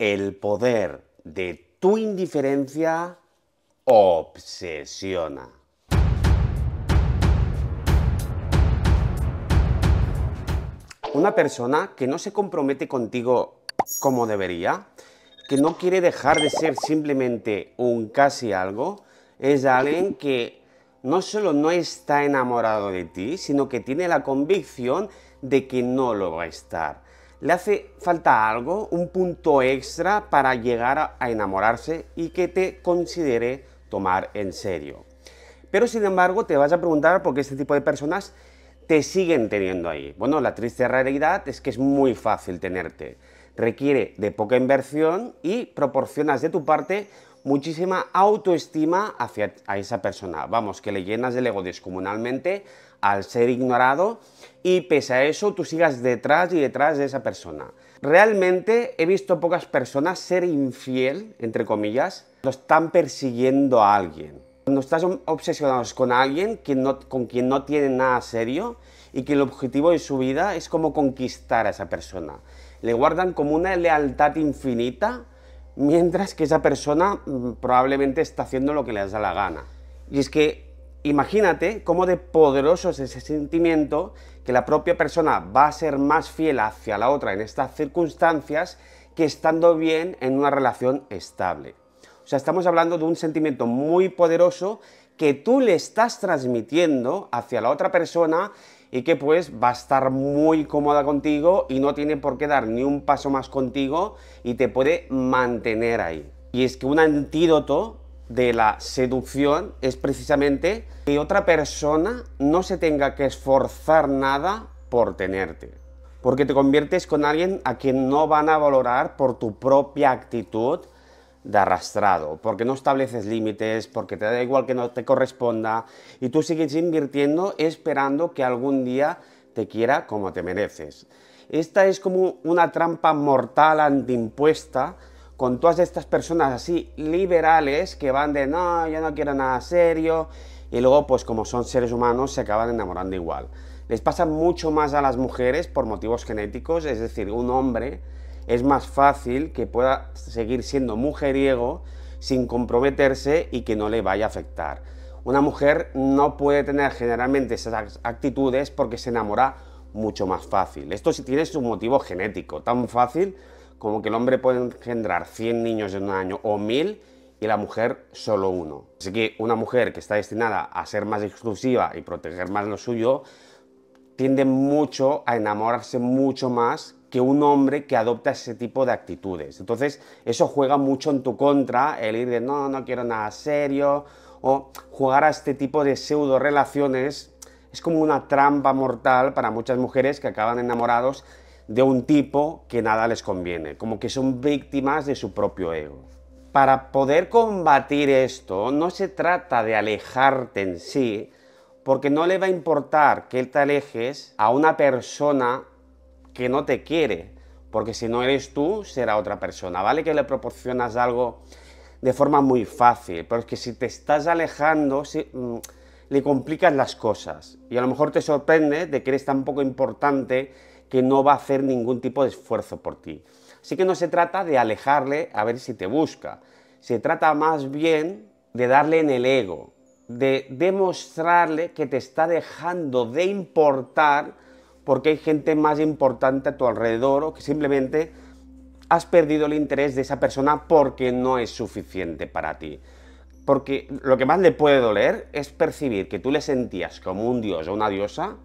El poder de tu indiferencia obsesiona. Una persona que no se compromete contigo como debería, que no quiere dejar de ser simplemente un casi algo, es alguien que no solo no está enamorado de ti, sino que tiene la convicción de que no lo va a estar le hace falta algo, un punto extra para llegar a enamorarse y que te considere tomar en serio. Pero sin embargo te vas a preguntar por qué este tipo de personas te siguen teniendo ahí. Bueno, la triste realidad es que es muy fácil tenerte. Requiere de poca inversión y proporcionas de tu parte muchísima autoestima hacia a esa persona. Vamos, que le llenas el ego descomunalmente al ser ignorado y pese a eso tú sigas detrás y detrás de esa persona. Realmente he visto pocas personas ser infiel, entre comillas, lo están persiguiendo a alguien. Cuando estás obsesionados con alguien que no, con quien no tiene nada serio y que el objetivo de su vida es como conquistar a esa persona. Le guardan como una lealtad infinita mientras que esa persona mm, probablemente está haciendo lo que le da la gana. Y es que imagínate cómo de poderoso es ese sentimiento que la propia persona va a ser más fiel hacia la otra en estas circunstancias que estando bien en una relación estable. O sea, estamos hablando de un sentimiento muy poderoso que tú le estás transmitiendo hacia la otra persona y que pues va a estar muy cómoda contigo y no tiene por qué dar ni un paso más contigo y te puede mantener ahí. Y es que un antídoto de la seducción es precisamente que otra persona no se tenga que esforzar nada por tenerte. Porque te conviertes con alguien a quien no van a valorar por tu propia actitud, de arrastrado, porque no estableces límites, porque te da igual que no te corresponda y tú sigues invirtiendo esperando que algún día te quiera como te mereces. Esta es como una trampa mortal antiimpuesta con todas estas personas así liberales que van de no, yo no quiero nada serio y luego pues como son seres humanos se acaban enamorando igual. Les pasa mucho más a las mujeres por motivos genéticos, es decir, un hombre es más fácil que pueda seguir siendo mujeriego sin comprometerse y que no le vaya a afectar. Una mujer no puede tener generalmente esas actitudes porque se enamora mucho más fácil. Esto sí tiene su motivo genético, tan fácil como que el hombre puede engendrar 100 niños en un año o 1000 y la mujer solo uno. Así que una mujer que está destinada a ser más exclusiva y proteger más lo suyo, tiende mucho a enamorarse mucho más que un hombre que adopta ese tipo de actitudes. Entonces, eso juega mucho en tu contra, el ir de no, no quiero nada serio, o jugar a este tipo de pseudo relaciones es como una trampa mortal para muchas mujeres que acaban enamorados de un tipo que nada les conviene, como que son víctimas de su propio ego. Para poder combatir esto, no se trata de alejarte en sí, porque no le va a importar que te alejes a una persona que no te quiere, porque si no eres tú, será otra persona, ¿vale? Que le proporcionas algo de forma muy fácil, pero es que si te estás alejando, mm, le complicas las cosas y a lo mejor te sorprende de que eres tan poco importante que no va a hacer ningún tipo de esfuerzo por ti. Así que no se trata de alejarle a ver si te busca, se trata más bien de darle en el ego, de demostrarle que te está dejando de importar porque hay gente más importante a tu alrededor o que simplemente has perdido el interés de esa persona porque no es suficiente para ti. Porque lo que más le puede doler es percibir que tú le sentías como un dios o una diosa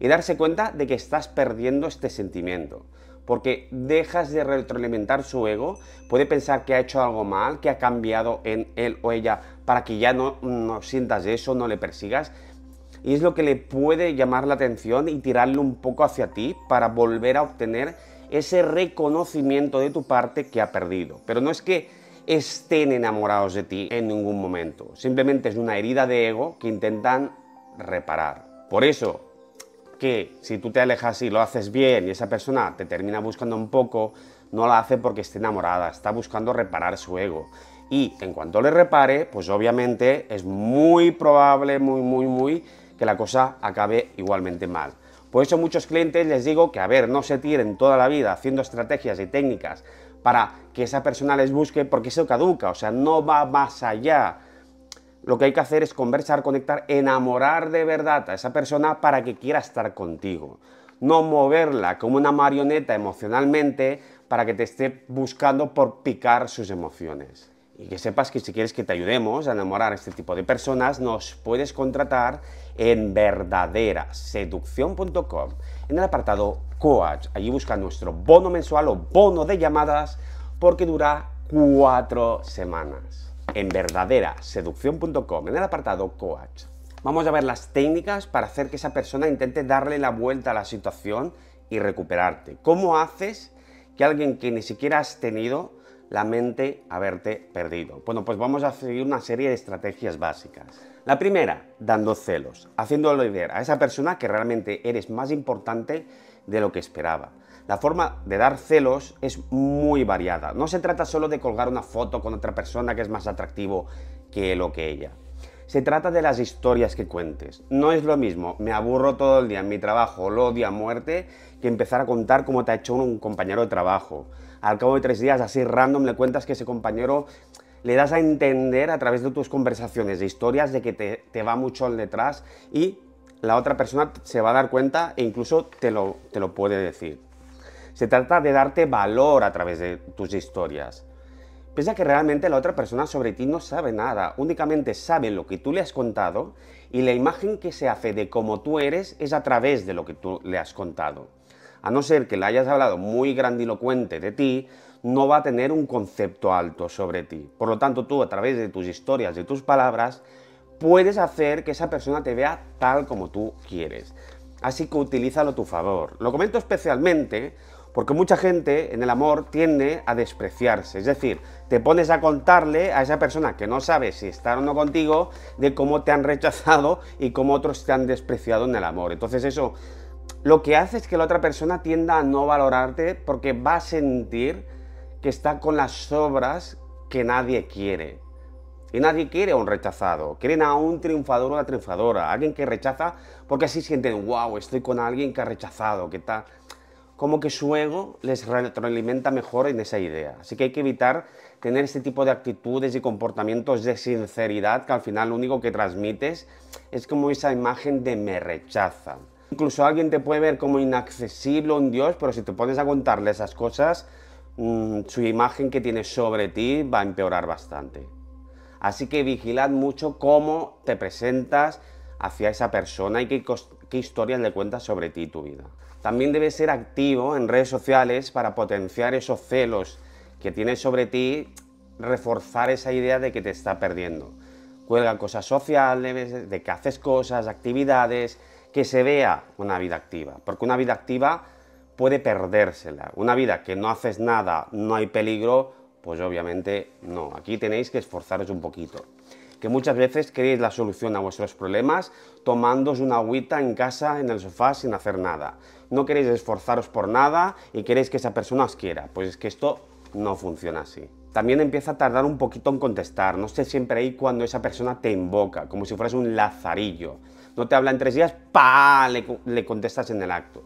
y darse cuenta de que estás perdiendo este sentimiento. Porque dejas de retroalimentar su ego, puede pensar que ha hecho algo mal, que ha cambiado en él o ella para que ya no, no sientas eso, no le persigas y es lo que le puede llamar la atención y tirarle un poco hacia ti para volver a obtener ese reconocimiento de tu parte que ha perdido. Pero no es que estén enamorados de ti en ningún momento. Simplemente es una herida de ego que intentan reparar. Por eso, que si tú te alejas y lo haces bien y esa persona te termina buscando un poco, no la hace porque esté enamorada, está buscando reparar su ego. Y en cuanto le repare, pues obviamente es muy probable, muy, muy, muy que la cosa acabe igualmente mal. Por eso muchos clientes les digo que, a ver, no se tiren toda la vida haciendo estrategias y técnicas para que esa persona les busque porque eso caduca, o sea, no va más allá. Lo que hay que hacer es conversar, conectar, enamorar de verdad a esa persona para que quiera estar contigo. No moverla como una marioneta emocionalmente para que te esté buscando por picar sus emociones. Y que sepas que si quieres que te ayudemos a enamorar a este tipo de personas, nos puedes contratar en verdaderaseducción.com, en el apartado Coach. Allí busca nuestro bono mensual o bono de llamadas, porque dura cuatro semanas. En verdaderaseducción.com, en el apartado Coach. Vamos a ver las técnicas para hacer que esa persona intente darle la vuelta a la situación y recuperarte. ¿Cómo haces que alguien que ni siquiera has tenido la mente haberte perdido. Bueno, pues vamos a seguir una serie de estrategias básicas. La primera, dando celos, haciéndolo ver a esa persona que realmente eres más importante de lo que esperaba. La forma de dar celos es muy variada. No se trata solo de colgar una foto con otra persona que es más atractivo que lo que ella. Se trata de las historias que cuentes. No es lo mismo, me aburro todo el día en mi trabajo, lo odio a muerte, que empezar a contar cómo te ha hecho un compañero de trabajo al cabo de tres días, así random, le cuentas que ese compañero le das a entender a través de tus conversaciones, de historias, de que te, te va mucho al detrás y la otra persona se va a dar cuenta e incluso te lo, te lo puede decir. Se trata de darte valor a través de tus historias. Piensa que realmente la otra persona sobre ti no sabe nada, únicamente sabe lo que tú le has contado y la imagen que se hace de cómo tú eres es a través de lo que tú le has contado a no ser que le hayas hablado muy grandilocuente de ti, no va a tener un concepto alto sobre ti. Por lo tanto, tú a través de tus historias, de tus palabras, puedes hacer que esa persona te vea tal como tú quieres. Así que utilízalo a tu favor. Lo comento especialmente porque mucha gente en el amor tiende a despreciarse. Es decir, te pones a contarle a esa persona que no sabe si está o no contigo de cómo te han rechazado y cómo otros te han despreciado en el amor. Entonces eso lo que hace es que la otra persona tienda a no valorarte porque va a sentir que está con las sobras que nadie quiere. Y nadie quiere a un rechazado. Quieren a un triunfador o una triunfadora. Alguien que rechaza porque así sienten, wow, estoy con alguien que ha rechazado, que tal. Como que su ego les retroalimenta mejor en esa idea. Así que hay que evitar tener este tipo de actitudes y comportamientos de sinceridad que al final lo único que transmites es como esa imagen de me rechaza. Incluso alguien te puede ver como inaccesible un dios, pero si te pones a contarle esas cosas, mm, su imagen que tiene sobre ti va a empeorar bastante. Así que vigilad mucho cómo te presentas hacia esa persona y qué, historias le cuentas sobre ti y tu vida. También debes ser activo en redes sociales para potenciar esos celos que tienes sobre ti, reforzar esa idea de que te está perdiendo. Cuelga cosas sociales, de que haces cosas, actividades, que se vea una vida activa, porque una vida activa puede perdérsela. Una vida que no haces nada, no hay peligro, pues obviamente no. Aquí tenéis que esforzaros un poquito. Que muchas veces queréis la solución a vuestros problemas tomándoos una agüita en casa, en el sofá, sin hacer nada. No queréis esforzaros por nada y queréis que esa persona os quiera. Pues es que esto no funciona así también empieza a tardar un poquito en contestar. No esté siempre ahí cuando esa persona te invoca, como si fueras un lazarillo. No te habla en tres días, pa, le, contestas en el acto.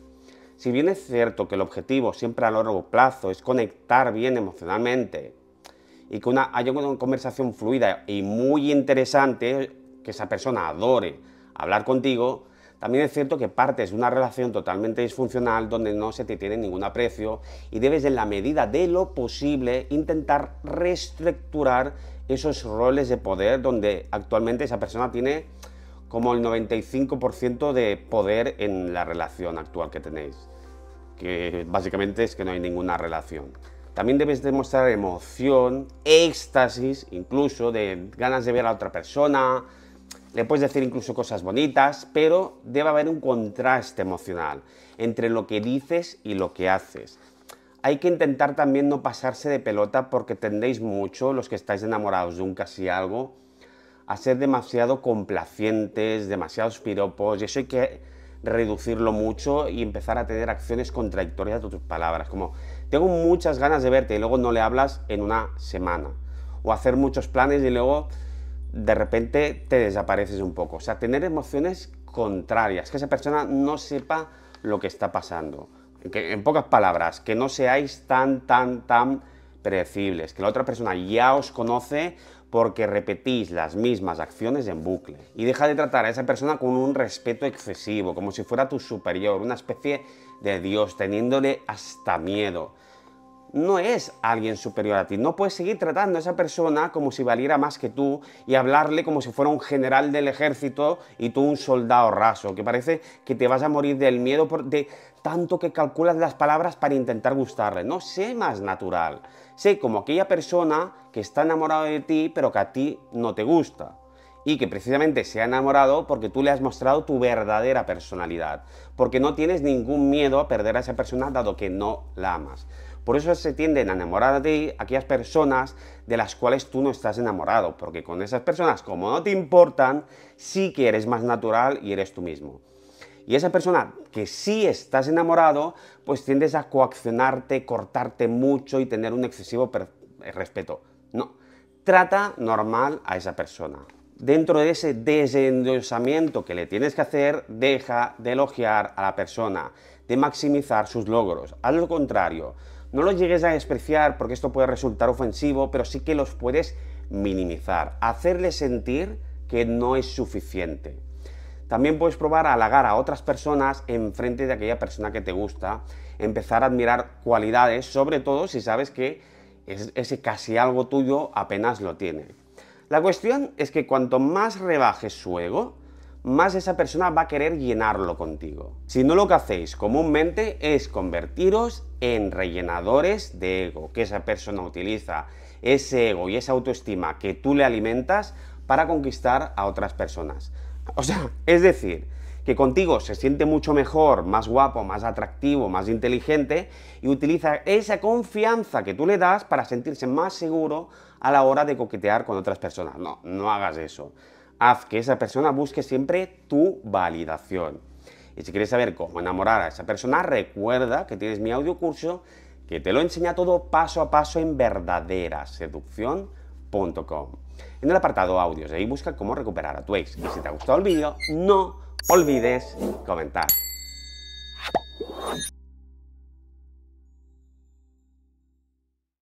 Si bien es cierto que el objetivo siempre a largo plazo es conectar bien emocionalmente y que una, haya una conversación fluida y muy interesante, que esa persona adore hablar contigo, también es cierto que partes de una relación totalmente disfuncional donde no se te tiene ningún aprecio y debes en la medida de lo posible intentar reestructurar esos roles de poder donde actualmente esa persona tiene como el 95% de poder en la relación actual que tenéis, que básicamente es que no hay ninguna relación. También debes demostrar emoción, éxtasis, incluso de ganas de ver a otra persona, le puedes decir incluso cosas bonitas, pero debe haber un contraste emocional entre lo que dices y lo que haces. Hay que intentar también no pasarse de pelota porque tendéis mucho, los que estáis enamorados de un casi algo, a ser demasiado complacientes, demasiados piropos, y eso hay que reducirlo mucho y empezar a tener acciones contradictorias de tus palabras, como tengo muchas ganas de verte y luego no le hablas en una semana, o hacer muchos planes y luego de repente te desapareces un poco. O sea, tener emociones contrarias, que esa persona no sepa lo que está pasando. en pocas palabras, que no seáis tan, tan, tan predecibles, que la otra persona ya os conoce porque repetís las mismas acciones en bucle. Y deja de tratar a esa persona con un respeto excesivo, como si fuera tu superior, una especie de Dios, teniéndole hasta miedo no es alguien superior a ti. No puedes seguir tratando a esa persona como si valiera más que tú y hablarle como si fuera un general del ejército y tú un soldado raso, que parece que te vas a morir del miedo por, de tanto que calculas las palabras para intentar gustarle. No, sé más natural. Sé como aquella persona que está enamorada de ti pero que a ti no te gusta y que precisamente se ha enamorado porque tú le has mostrado tu verdadera personalidad, porque no tienes ningún miedo a perder a esa persona dado que no la amas. Por eso se tienden a enamorar de aquellas personas de las cuales tú no estás enamorado, porque con esas personas, como no te importan, sí que eres más natural y eres tú mismo. Y esa persona que sí estás enamorado, pues tiendes a coaccionarte, cortarte mucho y tener un excesivo eh, respeto. No, trata normal a esa persona. Dentro de ese desendosamiento que le tienes que hacer, deja de elogiar a la persona, de maximizar sus logros. Al lo contrario, no los llegues a despreciar porque esto puede resultar ofensivo, pero sí que los puedes minimizar, hacerles sentir que no es suficiente. También puedes probar a halagar a otras personas en frente de aquella persona que te gusta, empezar a admirar cualidades, sobre todo si sabes que ese casi algo tuyo apenas lo tiene. La cuestión es que cuanto más rebajes su ego, más esa persona va a querer llenarlo contigo. Si no lo que hacéis comúnmente es convertiros en rellenadores de ego, que esa persona utiliza ese ego y esa autoestima que tú le alimentas para conquistar a otras personas. O sea, es decir, que contigo se siente mucho mejor, más guapo, más atractivo, más inteligente y utiliza esa confianza que tú le das para sentirse más seguro a la hora de coquetear con otras personas. No, no hagas eso haz que esa persona busque siempre tu validación. Y si quieres saber cómo enamorar a esa persona, recuerda que tienes mi audio curso que te lo enseña todo paso a paso en verdaderaseducción.com. En el apartado audios, ahí busca cómo recuperar a tu ex. Y si te ha gustado el vídeo, no olvides comentar.